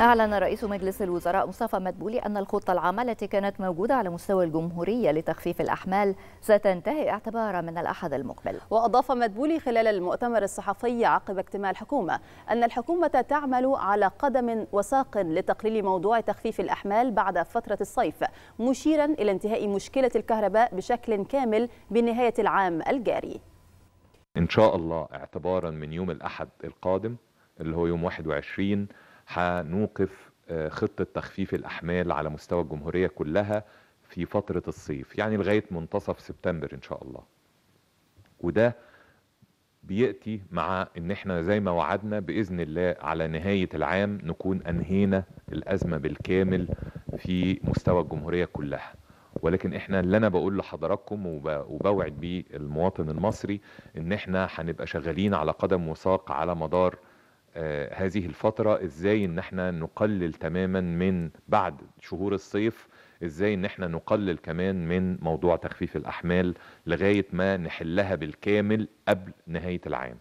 أعلن رئيس مجلس الوزراء مصطفى مدبولي أن الخطة العامة التي كانت موجودة على مستوى الجمهورية لتخفيف الأحمال ستنتهي اعتبارا من الأحد المقبل وأضاف مدبولي خلال المؤتمر الصحفي عقب اجتماع الحكومة أن الحكومة تعمل على قدم وساق لتقليل موضوع تخفيف الأحمال بعد فترة الصيف مشيرا إلى انتهاء مشكلة الكهرباء بشكل كامل بنهاية العام الجاري إن شاء الله اعتبارا من يوم الأحد القادم اللي هو يوم 21 هنوقف آه، خطة تخفيف الأحمال على مستوى الجمهورية كلها في فترة الصيف يعني لغاية منتصف سبتمبر إن شاء الله وده بيأتي مع إن إحنا زي ما وعدنا بإذن الله على نهاية العام نكون أنهينا الأزمة بالكامل في مستوى الجمهورية كلها ولكن احنا اللي انا بقول لحضراتكم وبوعد بيه المواطن المصري ان احنا هنبقى شغالين على قدم وساق على مدار آه، هذه الفترة ازاي ان احنا نقلل تماما من بعد شهور الصيف ازاي ان احنا نقلل كمان من موضوع تخفيف الاحمال لغاية ما نحلها بالكامل قبل نهاية العام